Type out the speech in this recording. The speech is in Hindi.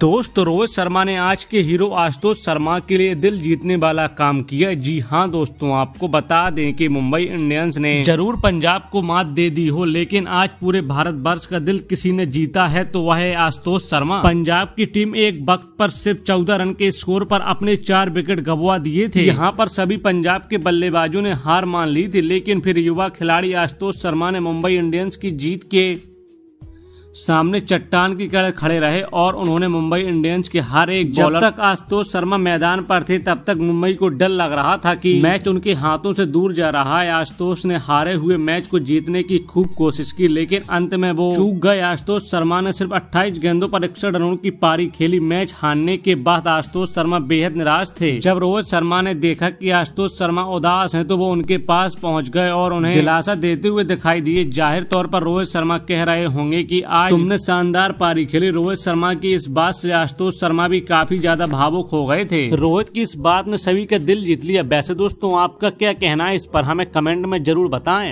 दोस्त रोहित शर्मा ने आज के हीरो आशुतोष शर्मा के लिए दिल जीतने वाला काम किया जी हाँ दोस्तों आपको बता दें कि मुंबई इंडियंस ने जरूर पंजाब को मात दे दी हो लेकिन आज पूरे भारत वर्ष का दिल किसी ने जीता है तो वह है आशुतोष शर्मा पंजाब की टीम एक वक्त पर सिर्फ चौदह रन के स्कोर पर अपने चार विकेट गंवा दिए थे यहाँ पर सभी पंजाब के बल्लेबाजों ने हार मान ली थी लेकिन फिर युवा खिलाड़ी आशुतोष शर्मा ने मुंबई इंडियंस की जीत के सामने चट्टान की कड़े खड़े रहे और उन्होंने मुंबई इंडियंस के हर एक जब तक आशुतोष शर्मा मैदान पर थे तब तक मुंबई को डर लग रहा था कि मैच उनके हाथों से दूर जा रहा है आशुतोष ने हारे हुए मैच को जीतने की खूब कोशिश की लेकिन अंत में वो चूक गए आशुतोष शर्मा ने सिर्फ अट्ठाईस गेंदों पर इकसठ रनों की पारी खेली मैच हारने के बाद आशुतोष शर्मा बेहद निराश थे जब रोहित शर्मा ने देखा की आशुतोष शर्मा उदास है तो वो उनके पास पहुँच गए और उन्हें दिलासा देते हुए दिखाई दिए जाहिर तौर पर रोहित शर्मा कह रहे होंगे की आज तुमने शानदार पारी खेली रोहित शर्मा की इस बात से आशुतोष शर्मा भी काफी ज्यादा भावुक हो गए थे रोहित की इस बात ने सभी का दिल जीत लिया वैसे दोस्तों आपका क्या कहना है इस पर हमें कमेंट में जरूर बताएं